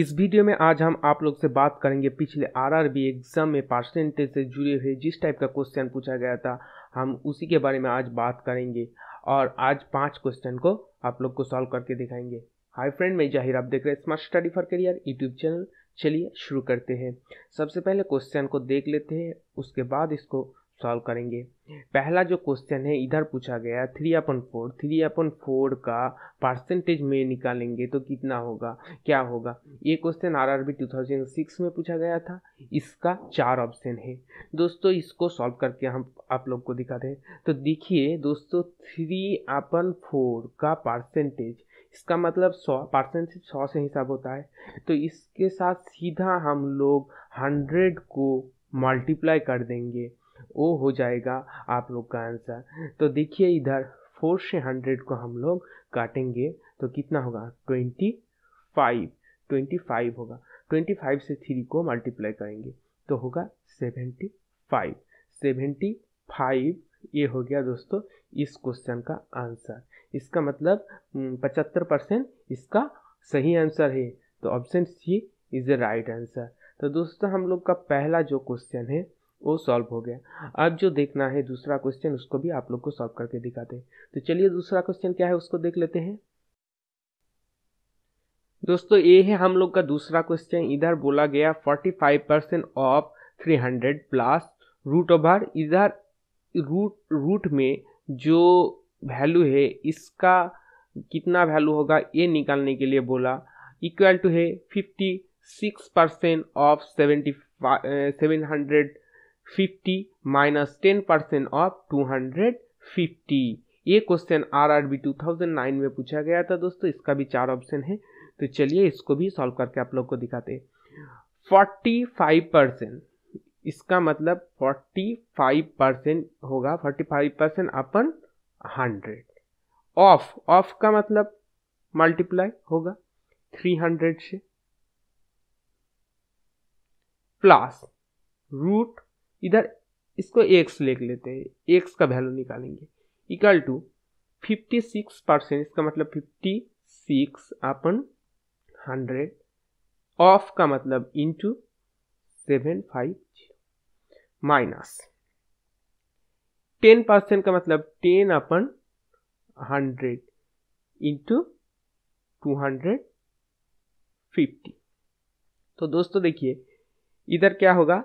इस वीडियो में आज हम आप लोग से बात करेंगे पिछले आरआरबी एग्जाम में परसेंटेज से जुड़े हुए जिस टाइप का क्वेश्चन पूछा गया था हम उसी के बारे में आज बात करेंगे और आज पांच क्वेश्चन को आप लोग को सॉल्व करके दिखाएंगे हाय फ्रेंड मैं जाहिर आप देख रहे हैं smart study for career YouTube channel चलिए शुरू करते हैं सबसे पहले क्वेश्चन को देख लेते हैं उसके बाद इसको सॉल्व करेंगे पहला जो क्वेश्चन है इधर पूछा गया three upon four three upon four का परसेंटेज में निकालेंगे तो कितना होगा क्या होगा ये question R R B two thousand six में पूछा गया था इसका चार ऑप्शन है दोस्तों इसको सॉल्व करके हम आप लोग को दिखाते हैं तो देखिए दोस्तों थ्री अपन फोर का परसेंटेज इसका मतलब सौ पार्सेंटेज सौ से हिसाब होता है तो इसके साथ सीधा हम लोग हंड्रेड को मल्टीप्लाई कर देंगे वो हो जाएगा आप लोग का आंसर तो देखिए इधर फोर से हंड्रेड को हम लोग काटेंगे तो कितना होगा ट्वेंटी फाइव ट्वेंटी फाइव होगा ट्वेंटी फाइव से थ्री को मल्टीप्लाई करेंगे तो होगा सेवेंटी फाइव सेवेंटी फाइव ये हो गया दोस्तों इस क्वेश्चन का आंसर इसका मतलब हम्म, पचहत्तर परसेंट इसका सही आंसर है तो option C is the right answer तो दोस्तों हम लोग का पहला जो क्वेश्चन है वो सॉल्व हो गया अब जो देखना है दूसरा क्वेश्चन उसको भी आप लोग को सॉल्व करके दिखाते हैं तो चलिए दूसरा क्वेश्चन क्या है उसको देख लेते हैं दोस्तों ये है हम लोग का दूसरा क्वेश्चन इधर बोला गया 45 percent of 300 plus root over इधर रूट रूट में जो वैल्यू है इसका कितना वैल्यू होगा ये निकालने के लिए बोला इक्वल टू है 56 percent of seventy seven hundred fifty minus ten percent of two hundred fifty ये question R R B two thousand nine में पूछा गया था दोस्तों इसका भी चार ऑप्शन है तो चलिए इसको भी सॉल्व करके आप लोग को दिखाते फोर्टी फाइव परसेंट इसका मतलब फोर्टी फाइव परसेंट होगा forty five percent upon hundred of of का मतलब मल्टीप्लाई होगा थ्री हंड्रेड से प्लस रूट इधर इसको एक्स लिख लेते हैं एक्स का वैल्यू निकालेंगे equal to fifty six percent इसका मतलब fifty six upon hundred of का मतलब into seven five zero minus ten percent का मतलब ten upon hundred into two hundred fifty तो दोस्तों देखिए इधर क्या होगा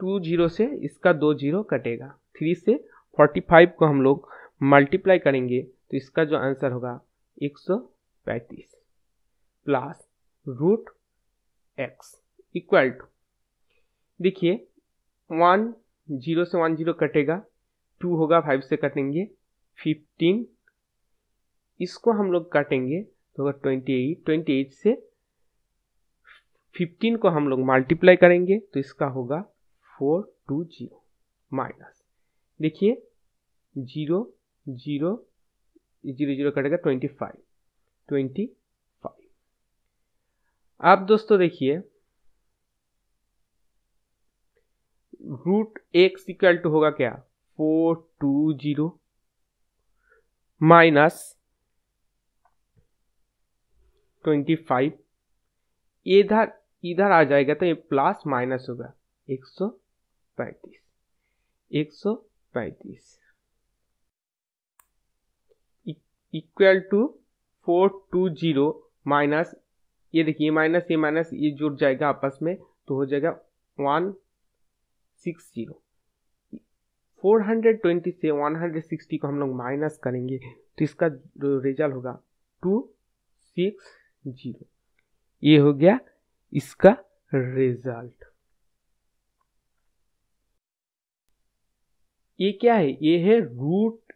टू जीरो से इसका दो जीरो कटेगा थ्री से फोर्टी फाइव को हम लोग मल्टीप्लाई करेंगे तो इसका जो आंसर होगा एक सौ पैंतीस plus root x equal to देखिए वन जीरो से वन जीरो कटेगा टू होगा फाइव से कटेंगे फिफ्टीन इसको हम लोग काटेंगे तो होगा ट्वेंटी एट ट्वेंटी एट से फिफ्टीन को हम लोग मल्टीप्लाई करेंगे तो इसका होगा फोर टू जीरो माइनस देखिए जीरो जीरो जीरो जीरो कटेगा ट्वेंटी फाइव ट्वेंटी फाइव आप दोस्तों देखिए रूट एक्स इक्वल टू होगा क्या four two zero minus twenty five इधर इधर आ जाएगा तो ये प्लस माइनस होगा एक सौ पैंतीस एक सौ पैंतीस equal to four two zero minus ये देखिए माइनस ये माइनस ये जुड़ जाएगा आपस में तो हो जाएगा one six zero four hundred twenty से वन हंड्रेड सिक्सटी को हम लोग माइनस करेंगे तो इसका रिजल्ट होगा टू सिक्स जीरो ये हो गया इसका रिजल्ट ये क्या है ये है रूट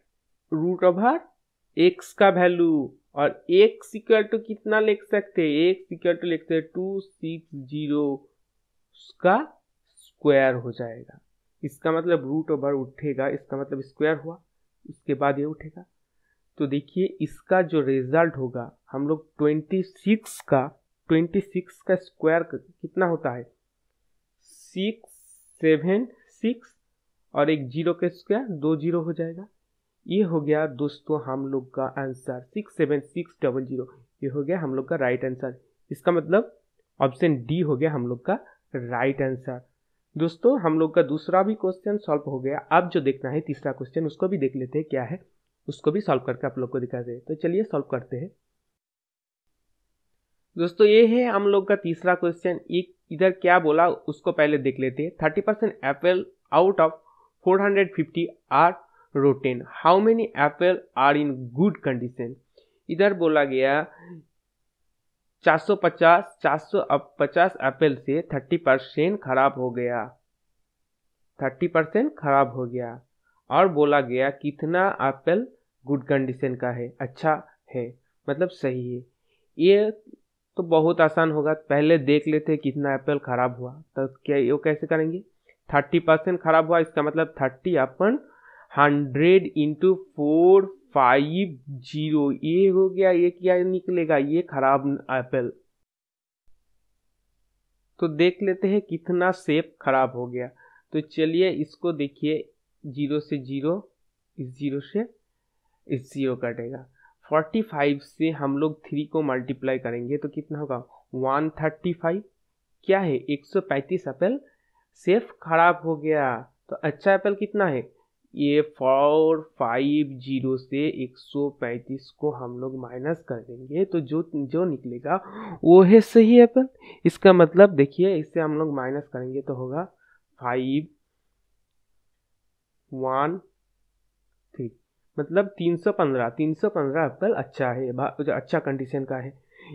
रूट ओवर एक्स का वैल्यू और एक्स इक्वल टू कितना लिख सकते हैं एक्स इक्वल टू लिखते हैं टू सिक्स जीरो का स्क्वायर हो जाएगा इसका मतलब रूट ओवर उठेगा इसका मतलब स्क्वायर हुआ उसके बाद ये उठेगा तो देखिए इसका जो रिजल्ट होगा हम लोग ट्वेंटी सिक्स का ट्वेंटी सिक्स का स्क्वायर कितना होता है सिक्स सेवन सिक्स और एक जीरो के स्क्वायर दो जीरो हो जाएगा ये हो गया दोस्तों हम लोग का answer six seven six double zero ये हो गया हम लोग का राइट आंसर इसका मतलब ऑप्शन डी हो गया हम लोग का राइट आंसर दोस्तों हम लोग का दूसरा भी क्वेश्चन सॉल्व हो गया अब जो देखना है तीसरा क्वेश्चन उसको भी देख लेते हैं क्या है उसको भी सॉल्व करके आप लोग को दिखाते दे तो चलिए सॉल्व करते हैं दोस्तों ये है हम लोग का तीसरा क्वेश्चन एक इधर क्या बोला उसको पहले देख लेते हैं thirty percent apple out of 450 are rotten how many apple are in good condition इधर बोला गया 450 450 एप्पल से 30 परसेंट खराब हो गया 30 परसेंट खराब हो गया और बोला गया कितना एप्पल गुड कंडीशन का है अच्छा है मतलब सही है ये तो बहुत आसान होगा पहले देख लेते कितना एप्पल ख़राब हुआ तो क्या ये कैसे करेंगे थर्टी परसेंट खराब हुआ इसका मतलब thirty upon hundred into four five zero ये हो गया ये क्या निकलेगा ये खराब एप्पल तो देख लेते हैं कितना सेप खराब हो गया तो चलिए इसको देखिए जीरो से जीरो इस जीरो से इस जीरो कटेगा फोर्टी फाइव से हम लोग थ्री को मल्टीप्लाई करेंगे तो कितना होगा वन थर्टी फाइव क्या है एक सौ पैंतीस एप्पल सेफ खराब हो गया तो अच्छा एप्पल कितना है ये फोर फाइव जीरो से एक सौ पैंतीस को हम लोग माइनस कर देंगे तो जो जो निकलेगा वो है सही एप्पल इसका मतलब देखिए इससे हम लोग माइनस करेंगे तो होगा फाइव वन थ्री मतलब तीन सौ पंद्रह तीन सौ पंद्रह एप्पल अच्छा है जो अच्छा कंडीशन का है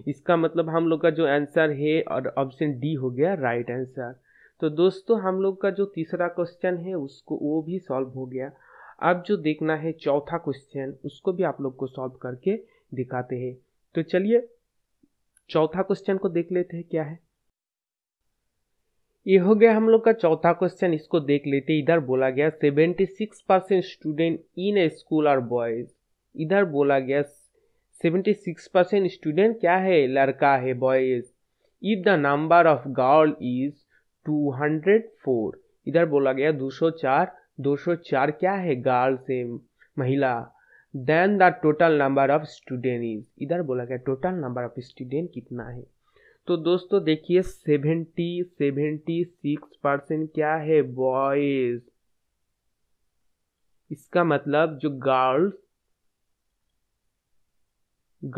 इसका मतलब हम लोग का जो आंसर है और ऑप्शन डी हो गया राइट आंसर तो दोस्तों हम लोग का जो तीसरा क्वेश्चन है उसको वो भी सॉल्व हो गया अब जो देखना है चौथा क्वेश्चन उसको भी आप लोग को सॉल्व करके दिखाते हैं तो चलिए चौथा क्वेश्चन को देख लेते हैं क्या है ये हो गया हम लोग का चौथा क्वेश्चन इसको देख लेते इधर बोला गया seventy six percent student in a school are boys इधर बोला गया सेवेंटी सिक्स परसेंट स्टूडेंट क्या है लड़का है boys if the number of girl is 204 इधर बोला गया 204 204 क्या है गर्ल से महिला then the total number of student is इधर बोला गया टोटल नंबर ऑफ स्टूडेंट कितना है तो दोस्तों देखिए सेवेंटी सेवेंटी सिक्स परसेंट क्या है बॉयज इसका मतलब जो गर्ल्स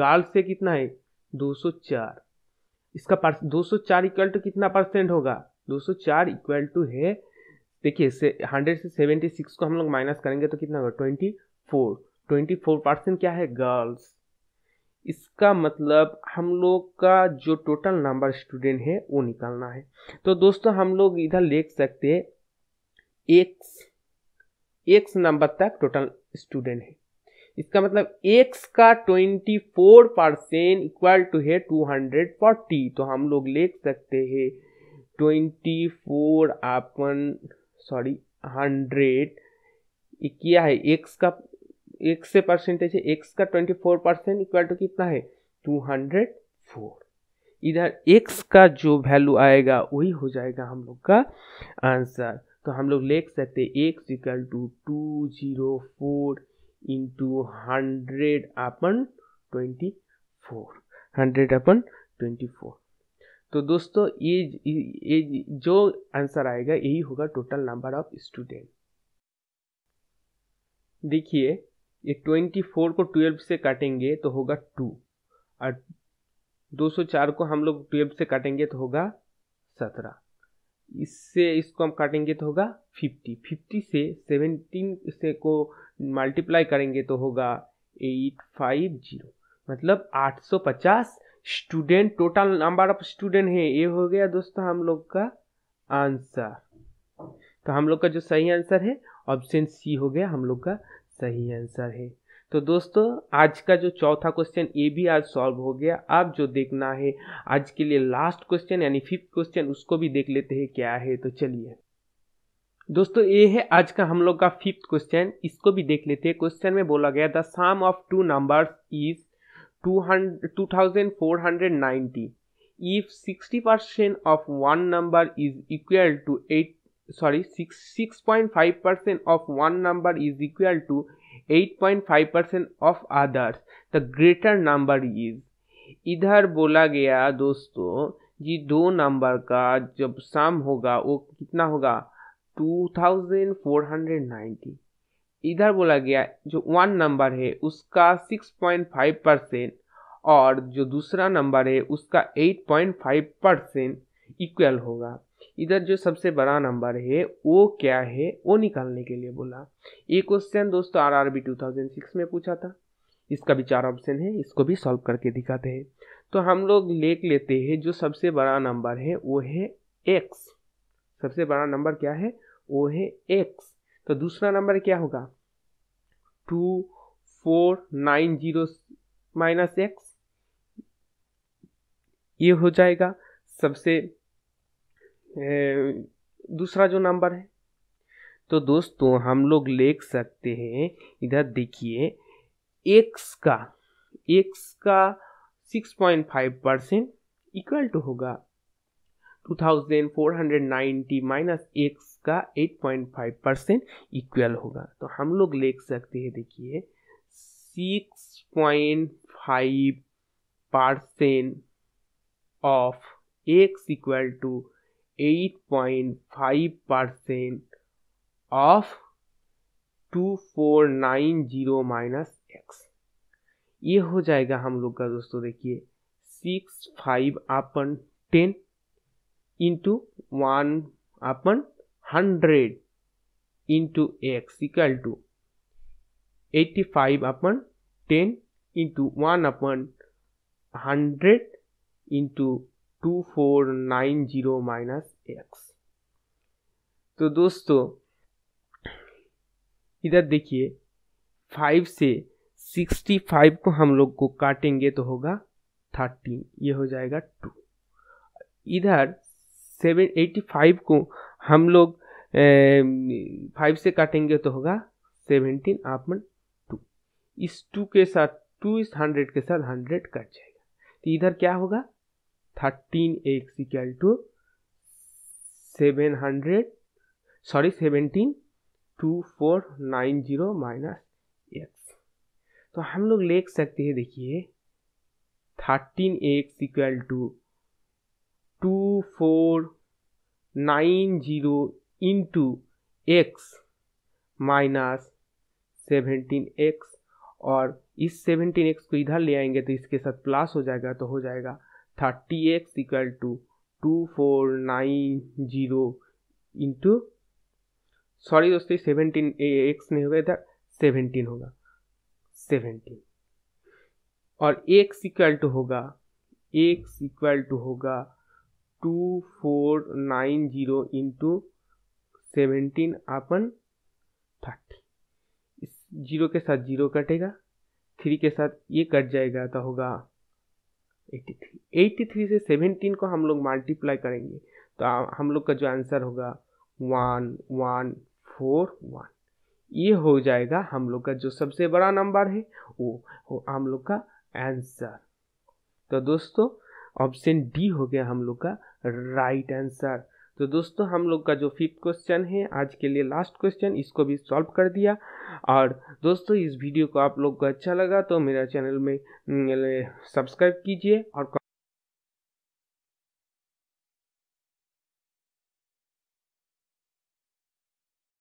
गर्ल्स से कितना है 204 इसका दो सौ चार इक्वल टू कितना परसेंट होगा दो सौ चार इक्वल टू है देखिए से हंड्रेड से सेवेंटी सिक्स को हम लोग माइनस करेंगे तो कितना होगा twenty four twenty four percent क्या है गर्ल्स इसका मतलब हम लोग का जो टोटल नंबर स्टूडेंट है वो निकालना है तो दोस्तों हम लोग इधर लिख सकते हैं एक्स एक्स नंबर तक टोटल स्टूडेंट है इसका मतलब एक्स का twenty four percent equal to है टू हंड्रेड फोर्टी तो हम लोग लिख सकते हैं twenty four upon sorry hundred किया है एक्स का एक्स से परसेंटेज है एक्स का twenty four percent equal to कितना है टू हंड्रेड फोर इधर एक्स का जो वैल्यू आएगा वही हो जाएगा हम लोग का आंसर तो हम लोग लिख सकते हैं x equal to two zero four into hundred upon twenty four hundred upon twenty four तो दोस्तों ये ये जो आंसर आएगा यही होगा टोटल नंबर ऑफ स्टूडेंट देखिए ये ट्वेंटी फोर को ट्वेल्व से काटेंगे तो होगा टू और दो सौ चार को हम लोग ट्वेल्व से काटेंगे तो होगा सत्रह इससे इसको हम काटेंगे तो होगा फिफ्टी फिफ्टी से सेवेंटीन से को मल्टीप्लाई करेंगे तो होगा एट फाइव जीरो मतलब आठ सौ पचास student total number of student है ये हो गया दोस्तों हम लोग का आंसर तो हम लोग का जो सही आंसर है ऑप्शन सी हो गया हम लोग का सही आंसर है तो दोस्तों आज का जो चौथा क्वेश्चन ये भी आज सॉल्व हो गया अब जो देखना है आज के लिए लास्ट क्वेश्चन यानी फिफ्थ क्वेश्चन उसको भी देख लेते हैं क्या है तो चलिए दोस्तों ये है आज का हम लोग का फिफ्थ क्वेश्चन इसको भी देख लेते हैं क्वेश्चन में बोला गया the sum of two numbers is 2490 if 60% of one number is equal to 8 sorry 6 6.5% of one number is equal to 8.5% of others the greater number is इधर बोला गया दोस्तों जी दो नंबर का जब सम होगा वो कितना होगा 2490 इधर बोला गया जो वन नंबर है उसका सिक्स पॉइंट फाइव परसेंट और जो दूसरा नंबर है उसका eight point five percent equal होगा इधर जो सबसे बड़ा नंबर है वो क्या है वो निकालने के लिए बोला ये क्वेश्चन दोस्तों R R B two thousand six में पूछा था इसका भी चार ऑप्शन है इसको भी सॉल्व करके दिखाते हैं तो हम लोग लेख लेते हैं जो सबसे बड़ा नंबर है वो है एक्स सबसे बड़ा नंबर क्या है वो है एक्स तो दूसरा नंबर क्या होगा two four nine zero minus x ये हो जाएगा सबसे दूसरा जो नंबर है तो दोस्तों हम लोग लिख सकते हैं इधर देखिए एक्स का एक्स का six point five percent equal to होगा 2490 माइनस एक्स का 8.5 परसेंट इक्वल होगा तो हम लोग लिख सकते हैं देखिए 6.5 percent of x equal to 8.5 percent of 2490 minus x ये हो जाएगा हम लोग का दोस्तों देखिए six five upon ten into one upon hundred into x equal to eighty five upon ten into one upon hundred into two four nine zero minus x तो दोस्तों इधर देखिए फाइव से सिक्सटी फाइव को हम लोग को काटेंगे तो होगा थर्टीन ये हो जाएगा टू इधर सेवन एटी फाइव को हम लोग फाइव से काटेंगे तो होगा सेवनटीन आपन टू इस टू के साथ टू इस हंड्रेड के साथ हंड्रेड कट जाएगा तो इधर क्या होगा thirteen x equal to seven hundred sorry seventeen two four nine zero minus x तो हम लोग लिख सकते हैं देखिए thirteen x equal to two four nine zero into x minus seventeen x और इस सेवेंटीन एक्स को इधर ले आएंगे तो इसके साथ प्लस हो जाएगा तो हो जाएगा thirty x equal to two four nine zero into sorry दोस्तों सेवेंटीन एक्स नहीं होगा इधर सेवेंटीन होगा सेवेंटीन और एक्स इक्वल टू होगा एक्स इक्वल टू होगा two four nine zero into seventeen upon thirty इस जीरो के साथ जीरो कटेगा थ्री के साथ ये कट जाएगा तो होगा एट्टी थ्री एट्टी थ्री से सेवेंटीन को हम लोग मल्टीप्लाई करेंगे तो हम लोग का जो आंसर होगा वन वन फोर वन ये हो जाएगा हम लोग का जो सबसे बड़ा नंबर है वो हम लोग का आंसर तो दोस्तों ऑप्शन डी हो गया हम लोग का राइट आंसर तो दोस्तों हम लोग का जो फिफ्थ क्वेश्चन है आज के लिए लास्ट क्वेश्चन इसको भी सॉल्व कर दिया और दोस्तों इस वीडियो को आप लोग को अच्छा लगा तो मेरा चैनल में सब्सक्राइब कीजिए और